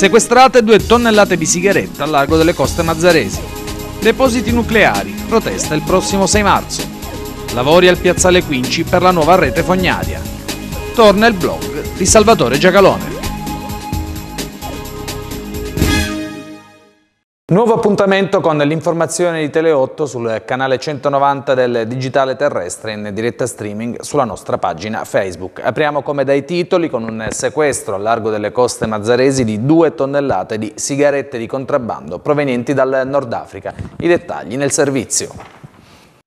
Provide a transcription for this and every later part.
Sequestrate due tonnellate di sigarette al largo delle coste mazzaresi. Depositi nucleari, protesta il prossimo 6 marzo. Lavori al piazzale Quinci per la nuova rete fognaria. Torna il blog di Salvatore Giacalone. Nuovo appuntamento con l'informazione di Tele8 sul canale 190 del Digitale Terrestre in diretta streaming sulla nostra pagina Facebook. Apriamo come dai titoli con un sequestro al largo delle coste mazzaresi di due tonnellate di sigarette di contrabbando provenienti dal Nord Africa. I dettagli nel servizio.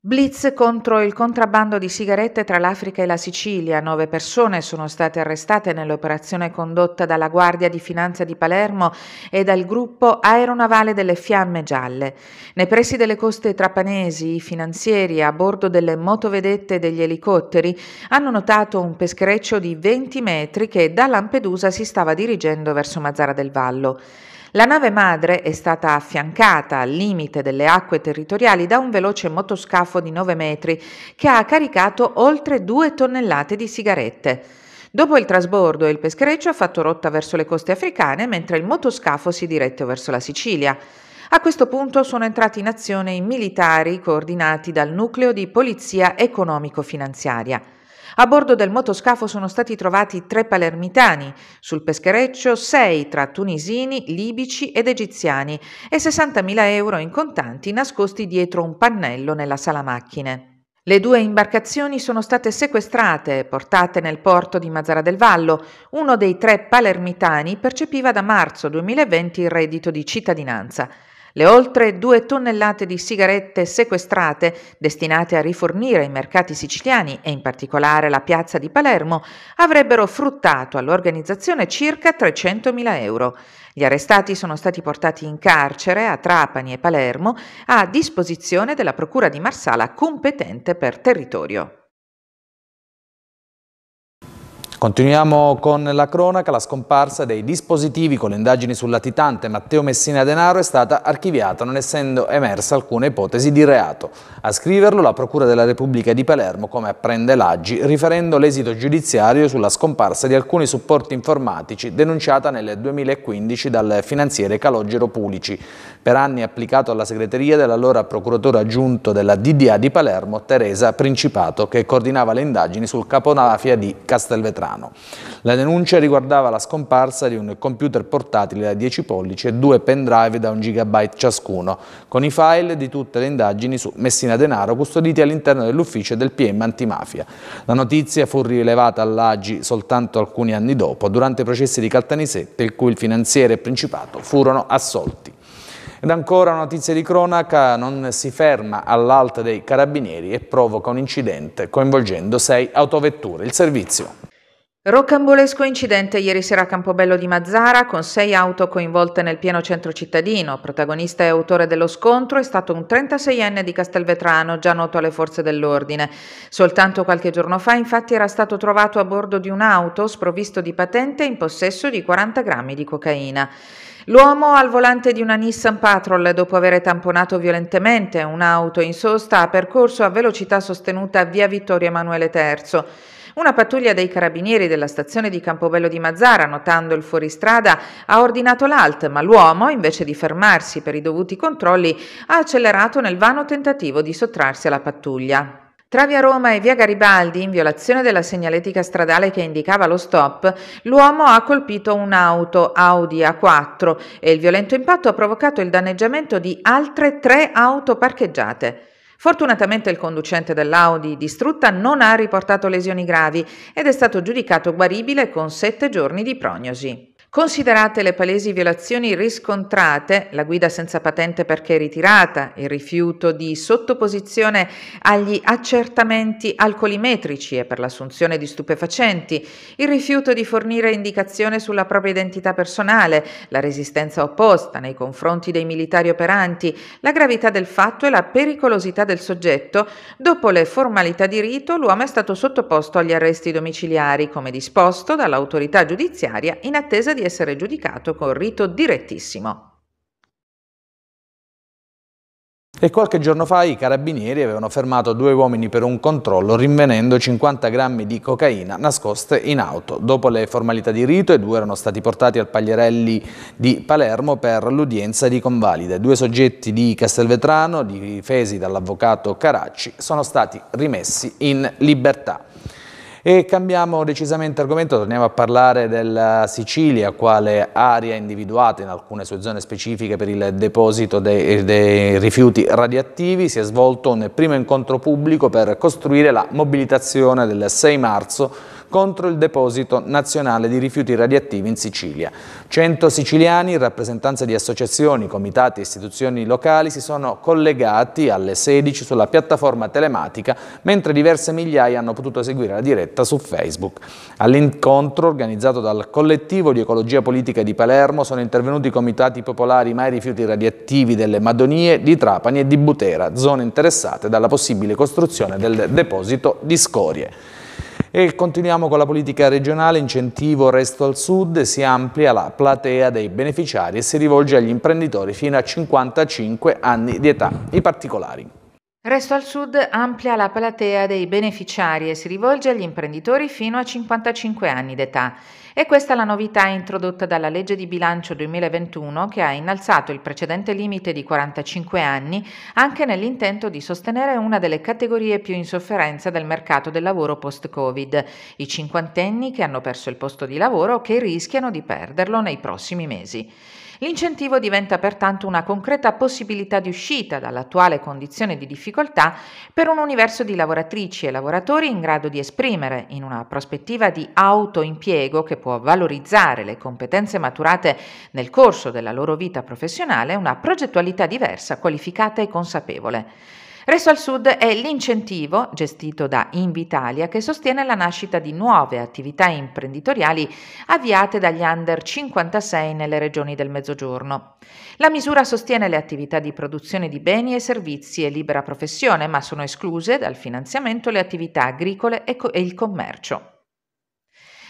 Blitz contro il contrabbando di sigarette tra l'Africa e la Sicilia. Nove persone sono state arrestate nell'operazione condotta dalla Guardia di Finanza di Palermo e dal gruppo aeronavale delle Fiamme Gialle. Nei pressi delle coste trapanesi, i finanzieri a bordo delle motovedette e degli elicotteri hanno notato un peschereccio di 20 metri che da Lampedusa si stava dirigendo verso Mazzara del Vallo. La nave madre è stata affiancata al limite delle acque territoriali da un veloce motoscafo di 9 metri che ha caricato oltre 2 tonnellate di sigarette. Dopo il trasbordo, il peschereccio ha fatto rotta verso le coste africane mentre il motoscafo si dirette verso la Sicilia. A questo punto sono entrati in azione i militari coordinati dal nucleo di polizia economico-finanziaria. A bordo del motoscafo sono stati trovati tre palermitani, sul peschereccio sei tra tunisini, libici ed egiziani e 60.000 euro in contanti nascosti dietro un pannello nella sala macchine. Le due imbarcazioni sono state sequestrate e portate nel porto di Mazzara del Vallo. Uno dei tre palermitani percepiva da marzo 2020 il reddito di cittadinanza. Le oltre due tonnellate di sigarette sequestrate, destinate a rifornire i mercati siciliani e in particolare la piazza di Palermo, avrebbero fruttato all'organizzazione circa 300.000 euro. Gli arrestati sono stati portati in carcere a Trapani e Palermo a disposizione della Procura di Marsala competente per territorio. Continuiamo con la cronaca, la scomparsa dei dispositivi con le indagini sul latitante Matteo Messina Denaro è stata archiviata non essendo emersa alcuna ipotesi di reato. A scriverlo la Procura della Repubblica di Palermo come apprende l'Aggi riferendo l'esito giudiziario sulla scomparsa di alcuni supporti informatici denunciata nel 2015 dal finanziere Calogero Pulici, per anni applicato alla segreteria dell'allora procuratore aggiunto della DDA di Palermo Teresa Principato che coordinava le indagini sul caponafia di Castelvetrano. Milano. La denuncia riguardava la scomparsa di un computer portatile da 10 pollici e due pendrive da 1 gigabyte ciascuno, con i file di tutte le indagini su Messina Denaro custoditi all'interno dell'ufficio del PM antimafia. La notizia fu rilevata all'Agi soltanto alcuni anni dopo, durante i processi di Caltanissette, il cui il finanziere e il principato furono assolti. Ed ancora notizia di cronaca, non si ferma all'alta dei carabinieri e provoca un incidente coinvolgendo sei autovetture. Il servizio. Roccambolesco incidente ieri sera a Campobello di Mazzara con sei auto coinvolte nel pieno centro cittadino. Protagonista e autore dello scontro è stato un 36enne di Castelvetrano, già noto alle forze dell'ordine. Soltanto qualche giorno fa infatti era stato trovato a bordo di un'auto sprovvisto di patente in possesso di 40 grammi di cocaina. L'uomo al volante di una Nissan Patrol, dopo aver tamponato violentemente un'auto in sosta, ha percorso a velocità sostenuta via Vittorio Emanuele III. Una pattuglia dei carabinieri della stazione di Campobello di Mazzara, notando il fuoristrada, ha ordinato l'alt, ma l'uomo, invece di fermarsi per i dovuti controlli, ha accelerato nel vano tentativo di sottrarsi alla pattuglia. Tra via Roma e via Garibaldi, in violazione della segnaletica stradale che indicava lo stop, l'uomo ha colpito un'auto Audi A4 e il violento impatto ha provocato il danneggiamento di altre tre auto parcheggiate. Fortunatamente il conducente dell'Audi distrutta non ha riportato lesioni gravi ed è stato giudicato guaribile con sette giorni di prognosi. Considerate le palesi violazioni riscontrate, la guida senza patente perché ritirata, il rifiuto di sottoposizione agli accertamenti alcolimetrici e per l'assunzione di stupefacenti, il rifiuto di fornire indicazione sulla propria identità personale, la resistenza opposta nei confronti dei militari operanti, la gravità del fatto e la pericolosità del soggetto, dopo le formalità di rito l'uomo è stato sottoposto agli arresti domiciliari come disposto dall'autorità giudiziaria in attesa di di essere giudicato con rito direttissimo. E qualche giorno fa i carabinieri avevano fermato due uomini per un controllo rinvenendo 50 grammi di cocaina nascoste in auto. Dopo le formalità di rito i due erano stati portati al Paglierelli di Palermo per l'udienza di convalida. Due soggetti di Castelvetrano, difesi dall'avvocato Caracci, sono stati rimessi in libertà. E cambiamo decisamente argomento, torniamo a parlare della Sicilia, quale area individuata in alcune sue zone specifiche per il deposito dei, dei rifiuti radioattivi. Si è svolto un primo incontro pubblico per costruire la mobilitazione del 6 marzo contro il deposito nazionale di rifiuti radioattivi in Sicilia. 100 siciliani, in rappresentanza di associazioni, comitati e istituzioni locali, si sono collegati alle 16 sulla piattaforma telematica, mentre diverse migliaia hanno potuto seguire la diretta su Facebook. All'incontro, organizzato dal collettivo di ecologia politica di Palermo, sono intervenuti i comitati popolari Mai rifiuti radioattivi delle Madonie, di Trapani e di Butera, zone interessate dalla possibile costruzione del deposito di scorie. E continuiamo con la politica regionale, incentivo resto al sud, si amplia la platea dei beneficiari e si rivolge agli imprenditori fino a 55 anni di età. I particolari. Resto al Sud amplia la platea dei beneficiari e si rivolge agli imprenditori fino a 55 anni d'età. E questa è la novità introdotta dalla legge di bilancio 2021 che ha innalzato il precedente limite di 45 anni anche nell'intento di sostenere una delle categorie più in sofferenza del mercato del lavoro post-Covid, i cinquantenni che hanno perso il posto di lavoro o che rischiano di perderlo nei prossimi mesi. L'incentivo diventa pertanto una concreta possibilità di uscita dall'attuale condizione di difficoltà per un universo di lavoratrici e lavoratori in grado di esprimere, in una prospettiva di autoimpiego che può valorizzare le competenze maturate nel corso della loro vita professionale, una progettualità diversa, qualificata e consapevole. Resto al Sud è l'incentivo, gestito da Invitalia, che sostiene la nascita di nuove attività imprenditoriali avviate dagli under 56 nelle regioni del Mezzogiorno. La misura sostiene le attività di produzione di beni e servizi e libera professione, ma sono escluse dal finanziamento le attività agricole e, il commercio.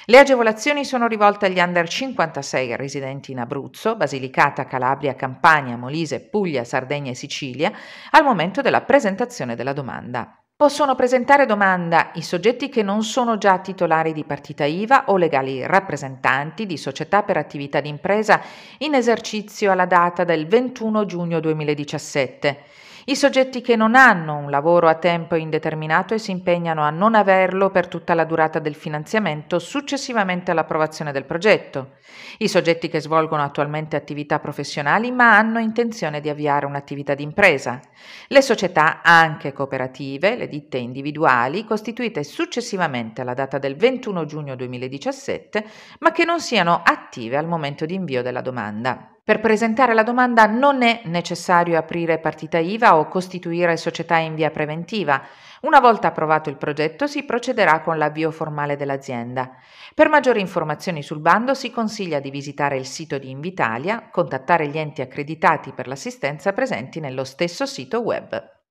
Le agevolazioni sono rivolte agli under 56 residenti in Abruzzo, Basilicata, Calabria, Campania, Molise, Puglia, Sardegna e Sicilia al momento della presentazione della domanda. Possono presentare domanda i soggetti che non sono già titolari di partita IVA o legali rappresentanti di società per attività d'impresa in esercizio alla data del 21 giugno 2017 i soggetti che non hanno un lavoro a tempo indeterminato e si impegnano a non averlo per tutta la durata del finanziamento successivamente all'approvazione del progetto. I soggetti che svolgono attualmente attività professionali ma hanno intenzione di avviare un'attività d'impresa. Le società anche cooperative, le ditte individuali costituite successivamente alla data del 21 giugno 2017 ma che non siano attive al momento di invio della domanda. Per presentare la domanda non è necessario aprire partita IVA o costituire società in via preventiva. Una volta approvato il progetto si procederà con l'avvio formale dell'azienda. Per maggiori informazioni sul bando si consiglia di visitare il sito di Invitalia, contattare gli enti accreditati per l'assistenza presenti nello stesso sito web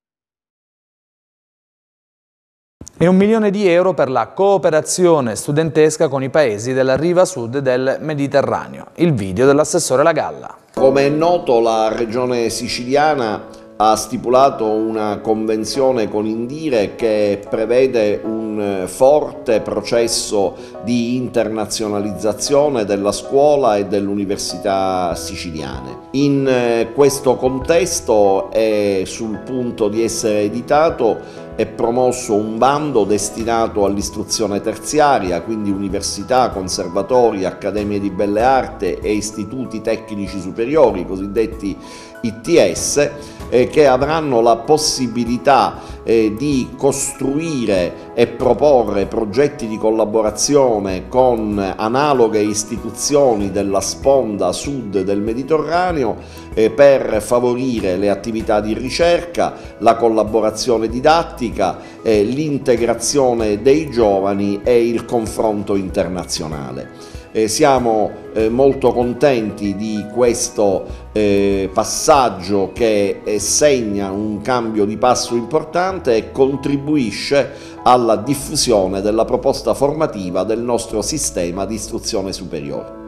e un milione di euro per la cooperazione studentesca con i paesi della riva sud del Mediterraneo. Il video dell'assessore La Galla. Come è noto la regione siciliana ha stipulato una convenzione con Indire che prevede un forte processo di internazionalizzazione della scuola e dell'università siciliane. In eh, questo contesto è sul punto di essere editato è promosso un bando destinato all'istruzione terziaria, quindi università, conservatori, accademie di belle arti e istituti tecnici superiori, cosiddetti ITS, eh, che avranno la possibilità eh, di costruire e proporre progetti di collaborazione con analoghe istituzioni della sponda sud del Mediterraneo eh, per favorire le attività di ricerca, la collaborazione didattica, eh, l'integrazione dei giovani e il confronto internazionale. Eh, siamo eh, molto contenti di questo eh, passaggio che eh, segna un cambio di passo importante e contribuisce alla diffusione della proposta formativa del nostro sistema di istruzione superiore.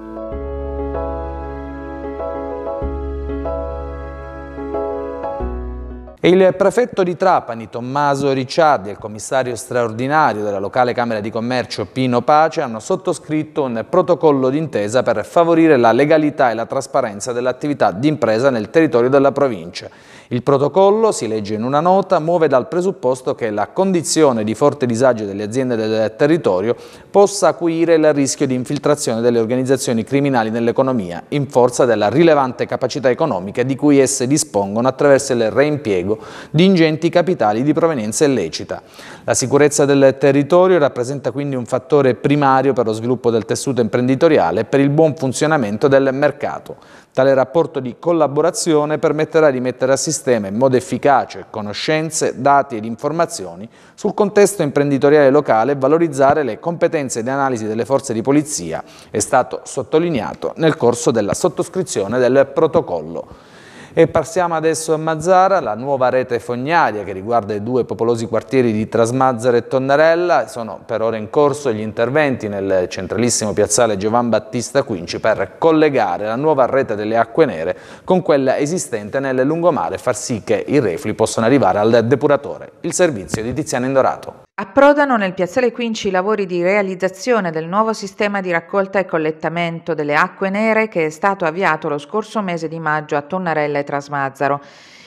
E il prefetto di Trapani, Tommaso Ricciardi, e il commissario straordinario della locale Camera di Commercio Pino Pace hanno sottoscritto un protocollo d'intesa per favorire la legalità e la trasparenza dell'attività d'impresa nel territorio della provincia. Il protocollo, si legge in una nota, muove dal presupposto che la condizione di forte disagio delle aziende del territorio possa acuire il rischio di infiltrazione delle organizzazioni criminali nell'economia in forza della rilevante capacità economica di cui esse dispongono attraverso il reimpiego di ingenti capitali di provenienza illecita. La sicurezza del territorio rappresenta quindi un fattore primario per lo sviluppo del tessuto imprenditoriale e per il buon funzionamento del mercato. Tale rapporto di collaborazione permetterà di mettere a sistema in modo efficace conoscenze, dati ed informazioni sul contesto imprenditoriale locale e valorizzare le competenze di analisi delle forze di polizia, è stato sottolineato nel corso della sottoscrizione del protocollo. E passiamo adesso a Mazzara, la nuova rete fognaria che riguarda i due popolosi quartieri di Trasmazzara e Tonnarella. Sono per ora in corso gli interventi nel centralissimo piazzale Giovan Battista Quinci per collegare la nuova rete delle acque nere con quella esistente nel lungomare e far sì che i reflui possano arrivare al depuratore. Il servizio di Tiziano Indorato. Approdano nel piazzale 15 i lavori di realizzazione del nuovo sistema di raccolta e collettamento delle acque nere che è stato avviato lo scorso mese di maggio a Tonnarella e Trasmazzaro.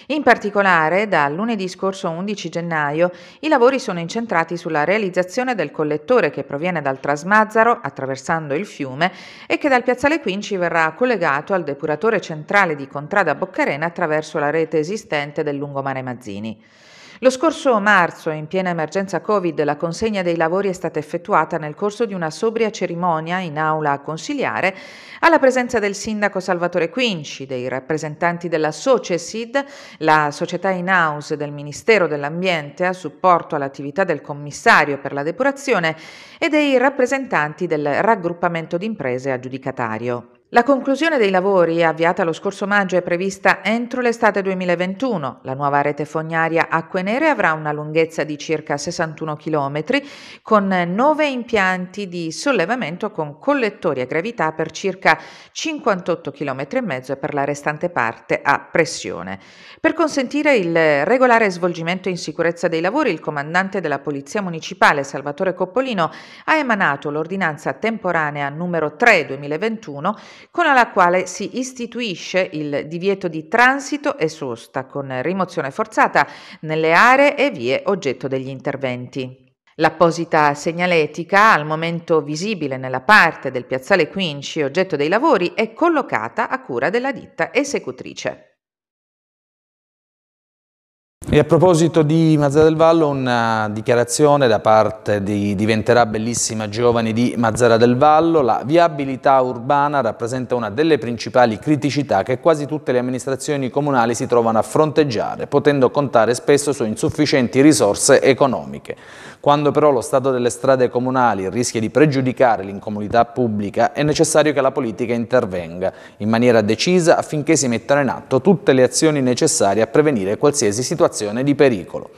In particolare, da lunedì scorso 11 gennaio, i lavori sono incentrati sulla realizzazione del collettore che proviene dal Trasmazzaro, attraversando il fiume, e che dal Piazzale 15 verrà collegato al depuratore centrale di Contrada Boccarena attraverso la rete esistente del lungomare Mazzini. Lo scorso marzo, in piena emergenza Covid, la consegna dei lavori è stata effettuata nel corso di una sobria cerimonia in aula consiliare alla presenza del sindaco Salvatore Quinci, dei rappresentanti della SOCESID, la società in house del Ministero dell'Ambiente a supporto all'attività del commissario per la depurazione e dei rappresentanti del raggruppamento di imprese aggiudicatario. La conclusione dei lavori avviata lo scorso maggio è prevista entro l'estate 2021. La nuova rete fognaria Acque Nere avrà una lunghezza di circa 61 km con nove impianti di sollevamento con collettori a gravità per circa 58 km e mezzo e per la restante parte a pressione. Per consentire il regolare svolgimento in sicurezza dei lavori, il comandante della Polizia Municipale Salvatore Coppolino ha emanato l'ordinanza temporanea numero 3 2021 con la quale si istituisce il divieto di transito e sosta con rimozione forzata nelle aree e vie oggetto degli interventi. L'apposita segnaletica, al momento visibile nella parte del piazzale 15 oggetto dei lavori, è collocata a cura della ditta esecutrice. E a proposito di Mazza del Vallo, una dichiarazione da parte di Diventerà Bellissima Giovani di Mazzara del Vallo. La viabilità urbana rappresenta una delle principali criticità che quasi tutte le amministrazioni comunali si trovano a fronteggiare, potendo contare spesso su insufficienti risorse economiche. Quando però lo stato delle strade comunali rischia di pregiudicare l'incomunità pubblica, è necessario che la politica intervenga in maniera decisa affinché si mettano in atto tutte le azioni necessarie a prevenire qualsiasi situazione di pericolo.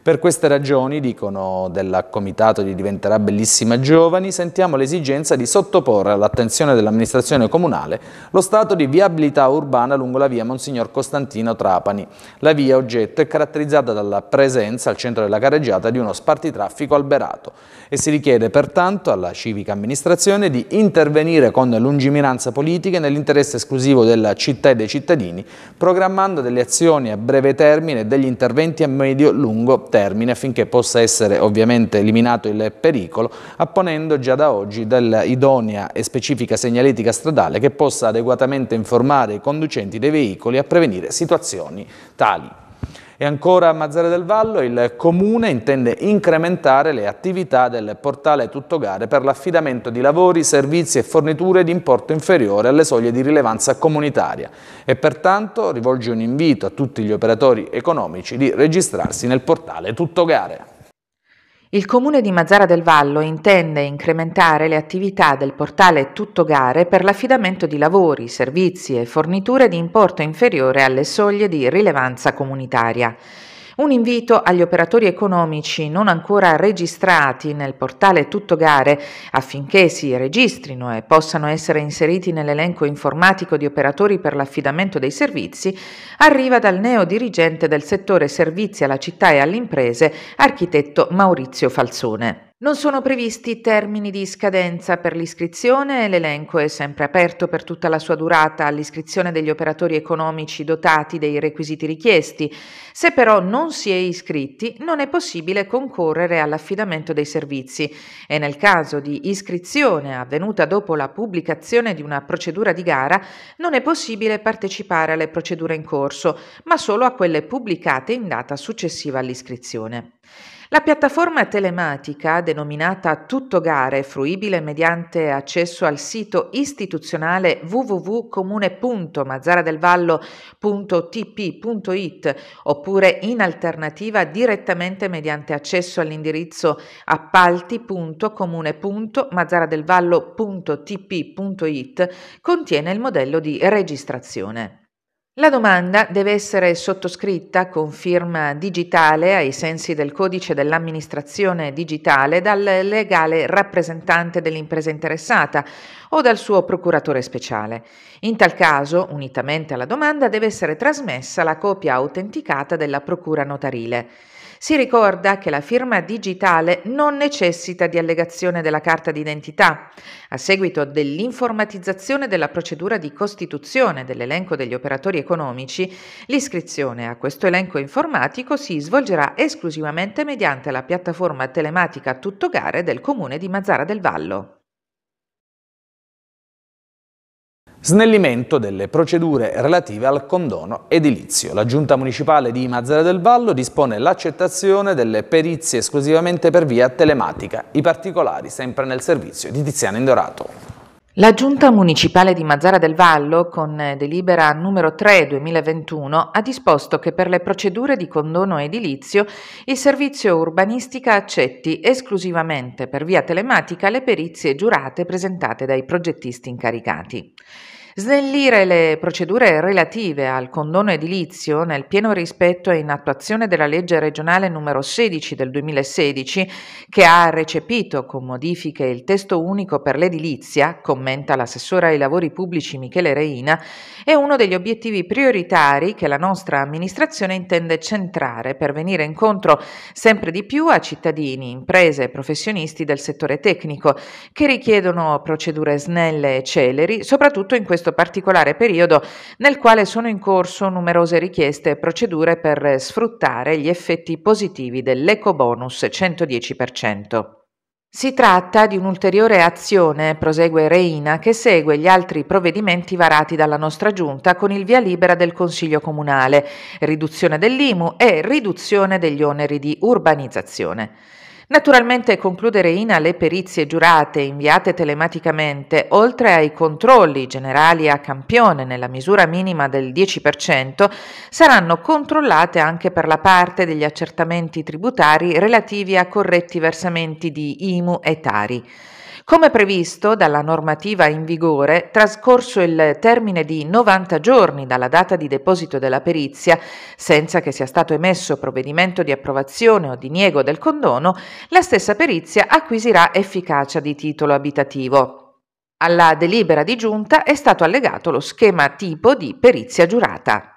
Per queste ragioni, dicono del Comitato di Diventerà Bellissima Giovani, sentiamo l'esigenza di sottoporre all'attenzione dell'amministrazione comunale lo stato di viabilità urbana lungo la via Monsignor Costantino Trapani. La via oggetto è caratterizzata dalla presenza al centro della carreggiata di uno spartitraffico traffico alberato e si richiede pertanto alla civica amministrazione di intervenire con lungimiranza politica nell'interesse esclusivo della città e dei cittadini, programmando delle azioni a breve termine e degli interventi a medio-lungo termine affinché possa essere ovviamente eliminato il pericolo, apponendo già da oggi dell'idonea e specifica segnaletica stradale che possa adeguatamente informare i conducenti dei veicoli a prevenire situazioni tali. E ancora a Mazzara del Vallo il Comune intende incrementare le attività del portale Tuttogare per l'affidamento di lavori, servizi e forniture di importo inferiore alle soglie di rilevanza comunitaria e pertanto rivolge un invito a tutti gli operatori economici di registrarsi nel portale Tuttogare. Il comune di Mazzara del Vallo intende incrementare le attività del portale Tutto Gare per l'affidamento di lavori, servizi e forniture di importo inferiore alle soglie di rilevanza comunitaria. Un invito agli operatori economici non ancora registrati nel portale Tutto Gare affinché si registrino e possano essere inseriti nell'elenco informatico di operatori per l'affidamento dei servizi arriva dal neo dirigente del settore servizi alla città e alle imprese, architetto Maurizio Falzone. Non sono previsti termini di scadenza per l'iscrizione, l'elenco è sempre aperto per tutta la sua durata all'iscrizione degli operatori economici dotati dei requisiti richiesti. Se però non si è iscritti, non è possibile concorrere all'affidamento dei servizi e nel caso di iscrizione avvenuta dopo la pubblicazione di una procedura di gara, non è possibile partecipare alle procedure in corso, ma solo a quelle pubblicate in data successiva all'iscrizione. La piattaforma telematica, denominata Tutto Gare, fruibile mediante accesso al sito istituzionale www.comune.mazzaradelvallo.tp.it oppure in alternativa direttamente mediante accesso all'indirizzo appalti.comune.mazzaradelvallo.tp.it, contiene il modello di registrazione. La domanda deve essere sottoscritta con firma digitale ai sensi del codice dell'amministrazione digitale dal legale rappresentante dell'impresa interessata o dal suo procuratore speciale. In tal caso, unitamente alla domanda, deve essere trasmessa la copia autenticata della procura notarile. Si ricorda che la firma digitale non necessita di allegazione della carta d'identità. A seguito dell'informatizzazione della procedura di costituzione dell'elenco degli operatori economici, l'iscrizione a questo elenco informatico si svolgerà esclusivamente mediante la piattaforma telematica Tuttogare del Comune di Mazzara del Vallo. Snellimento delle procedure relative al condono edilizio. La Giunta Municipale di Mazzara del Vallo dispone l'accettazione delle perizie esclusivamente per via telematica. I particolari sempre nel servizio di Tiziano Indorato. La Giunta Municipale di Mazzara del Vallo, con delibera numero 3 2021, ha disposto che per le procedure di condono edilizio il Servizio Urbanistica accetti esclusivamente per via telematica le perizie giurate presentate dai progettisti incaricati. Snellire le procedure relative al condono edilizio nel pieno rispetto e in attuazione della legge regionale numero 16 del 2016 che ha recepito con modifiche il testo unico per l'edilizia, commenta l'assessore ai lavori pubblici Michele Reina, è uno degli obiettivi prioritari che la nostra amministrazione intende centrare per venire incontro sempre di più a cittadini, imprese e professionisti del settore tecnico che richiedono procedure snelle e celeri, soprattutto in questo questo particolare periodo nel quale sono in corso numerose richieste e procedure per sfruttare gli effetti positivi dell'eco bonus 110%. Si tratta di un'ulteriore azione, prosegue Reina, che segue gli altri provvedimenti varati dalla nostra giunta con il via libera del Consiglio Comunale, riduzione dell'IMU e riduzione degli oneri di urbanizzazione. Naturalmente conclude Reina le perizie giurate inviate telematicamente, oltre ai controlli generali a campione nella misura minima del 10%, saranno controllate anche per la parte degli accertamenti tributari relativi a corretti versamenti di IMU e Tari. Come previsto dalla normativa in vigore, trascorso il termine di 90 giorni dalla data di deposito della perizia, senza che sia stato emesso provvedimento di approvazione o diniego del condono, la stessa perizia acquisirà efficacia di titolo abitativo. Alla delibera di giunta è stato allegato lo schema tipo di perizia giurata.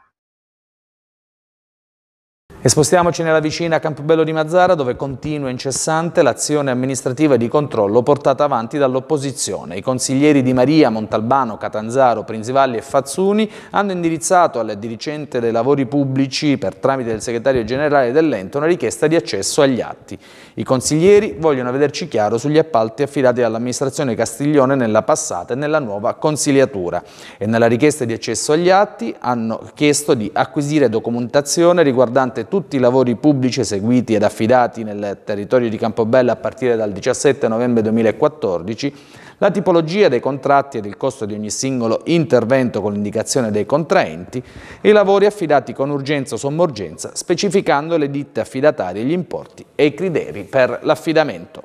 E spostiamoci nella vicina Campobello di Mazzara dove continua incessante l'azione amministrativa di controllo portata avanti dall'opposizione. I consiglieri di Maria, Montalbano, Catanzaro, Prinzivalli e Fazzuni hanno indirizzato al dirigente dei lavori pubblici per tramite del segretario generale dell'ente una richiesta di accesso agli atti. I consiglieri vogliono vederci chiaro sugli appalti affidati all'amministrazione Castiglione nella passata e nella nuova consigliatura e nella richiesta di accesso agli atti hanno chiesto di acquisire documentazione riguardante tutti i lavori pubblici eseguiti ed affidati nel territorio di Campobella a partire dal 17 novembre 2014 la tipologia dei contratti ed il costo di ogni singolo intervento con l'indicazione dei contraenti, i lavori affidati con urgenza o sommorgenza, specificando le ditte affidatarie, gli importi e i criteri per l'affidamento.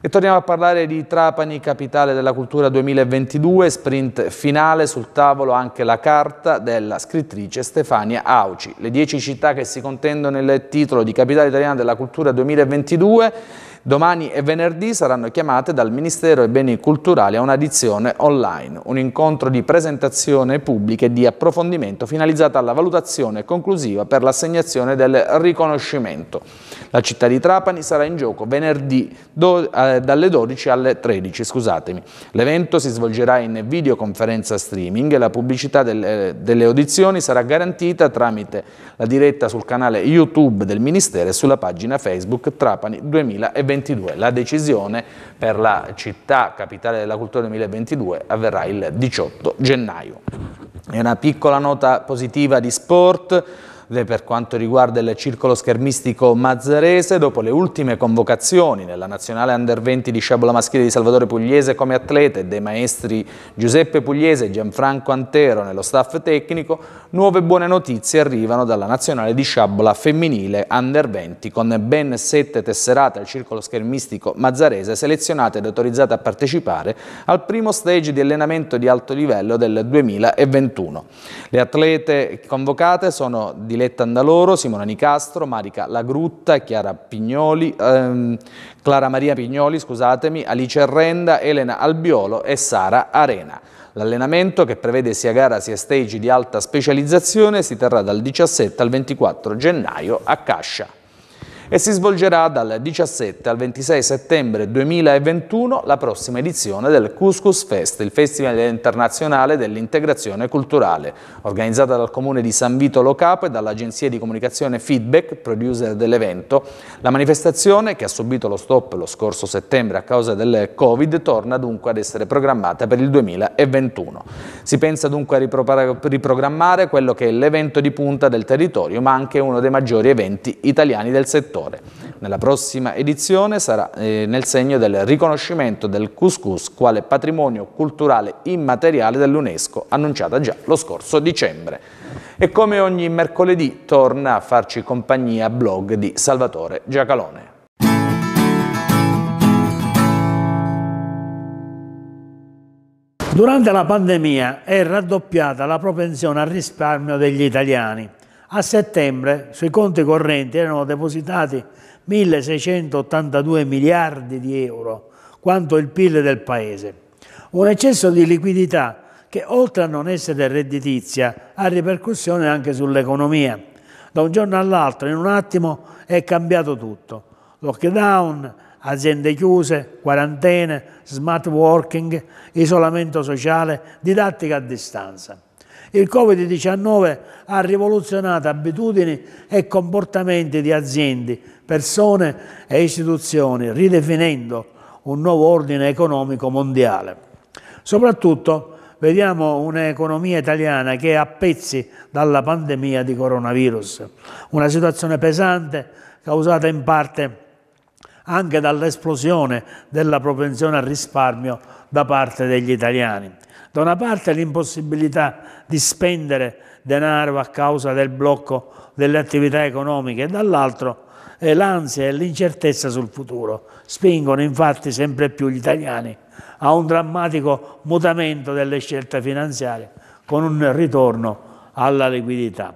E torniamo a parlare di Trapani, capitale della cultura 2022, sprint finale, sul tavolo anche la carta della scrittrice Stefania Auci. Le dieci città che si contendono il titolo di capitale italiana della cultura 2022 Domani e venerdì saranno chiamate dal Ministero dei Beni Culturali a un'edizione online, un incontro di presentazione pubblica e di approfondimento finalizzato alla valutazione conclusiva per l'assegnazione del riconoscimento. La città di Trapani sarà in gioco venerdì do, eh, dalle 12 alle 13. L'evento si svolgerà in videoconferenza streaming e la pubblicità del, eh, delle audizioni sarà garantita tramite la diretta sul canale YouTube del Ministero e sulla pagina Facebook Trapani 2020. 2022. La decisione per la città capitale della cultura 2022 avverrà il 18 gennaio. E una piccola nota positiva di sport, per quanto riguarda il circolo schermistico mazzarese, dopo le ultime convocazioni nella nazionale under 20 di sciabola maschile di Salvatore Pugliese come atleta e dei maestri Giuseppe Pugliese e Gianfranco Antero nello staff tecnico, nuove buone notizie arrivano dalla nazionale di sciabola femminile under 20 con ben sette tesserate al circolo schermistico mazzarese selezionate ed autorizzate a partecipare al primo stage di allenamento di alto livello del 2021. Le atlete convocate sono di Diletta Andaloro, Simona Nicastro, Marica Lagrutta, Chiara Pignoli, ehm, Clara Maria Pignoli, scusatemi, Alice Arrenda, Elena Albiolo e Sara Arena. L'allenamento, che prevede sia gara sia stage di alta specializzazione, si terrà dal 17 al 24 gennaio a Cascia e si svolgerà dal 17 al 26 settembre 2021 la prossima edizione del Couscous Fest, il Festival Internazionale dell'Integrazione Culturale, organizzata dal Comune di San Vito Lo Capo e dall'agenzia di comunicazione Feedback, producer dell'evento. La manifestazione, che ha subito lo stop lo scorso settembre a causa del Covid, torna dunque ad essere programmata per il 2021. Si pensa dunque a riprogrammare quello che è l'evento di punta del territorio, ma anche uno dei maggiori eventi italiani del settore settore. Nella prossima edizione sarà eh, nel segno del riconoscimento del couscous quale patrimonio culturale immateriale dell'UNESCO, annunciata già lo scorso dicembre. E come ogni mercoledì torna a farci compagnia blog di Salvatore Giacalone. Durante la pandemia è raddoppiata la propensione al risparmio degli italiani. A settembre sui conti correnti erano depositati 1.682 miliardi di euro, quanto il PIL del Paese. Un eccesso di liquidità che oltre a non essere redditizia ha ripercussioni anche sull'economia. Da un giorno all'altro, in un attimo, è cambiato tutto. Lockdown, aziende chiuse, quarantene, smart working, isolamento sociale, didattica a distanza. Il Covid-19 ha rivoluzionato abitudini e comportamenti di aziende, persone e istituzioni, ridefinendo un nuovo ordine economico mondiale. Soprattutto vediamo un'economia italiana che è a pezzi dalla pandemia di coronavirus, una situazione pesante causata in parte anche dall'esplosione della propensione al risparmio da parte degli italiani. Da una parte l'impossibilità di spendere denaro a causa del blocco delle attività economiche e dall'altro eh, l'ansia e l'incertezza sul futuro spingono infatti sempre più gli italiani a un drammatico mutamento delle scelte finanziarie con un ritorno alla liquidità.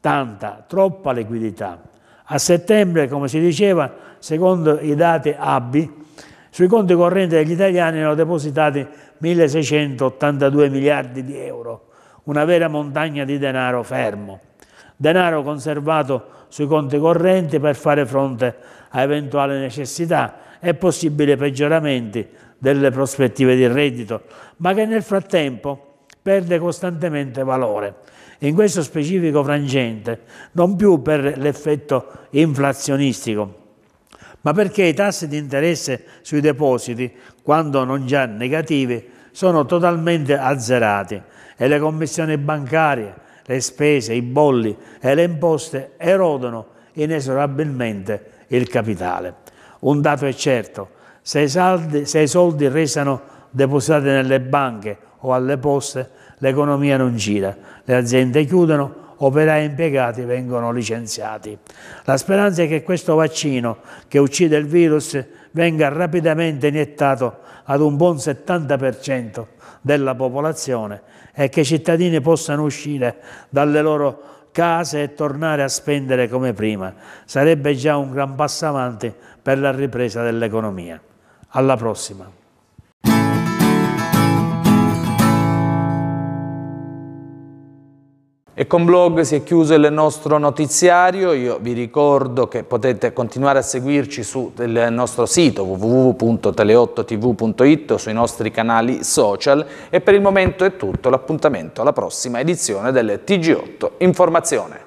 Tanta, troppa liquidità. A settembre, come si diceva, secondo i dati ABBI, sui conti correnti degli italiani erano depositati 1.682 miliardi di euro, una vera montagna di denaro fermo. Denaro conservato sui conti correnti per fare fronte a eventuali necessità e possibili peggioramenti delle prospettive di reddito, ma che nel frattempo perde costantemente valore. In questo specifico frangente, non più per l'effetto inflazionistico, ma perché i tassi di interesse sui depositi, quando non già negativi, sono totalmente azzerati e le commissioni bancarie, le spese, i bolli e le imposte erodono inesorabilmente il capitale. Un dato è certo, se i, saldi, se i soldi restano depositati nelle banche o alle poste, l'economia non gira, le aziende chiudono operai impiegati vengono licenziati. La speranza è che questo vaccino che uccide il virus venga rapidamente iniettato ad un buon 70% della popolazione e che i cittadini possano uscire dalle loro case e tornare a spendere come prima. Sarebbe già un gran passo avanti per la ripresa dell'economia. Alla prossima. E con blog si è chiuso il nostro notiziario, io vi ricordo che potete continuare a seguirci sul nostro sito www.teleottotv.it o sui nostri canali social e per il momento è tutto, l'appuntamento alla prossima edizione del TG8 Informazione.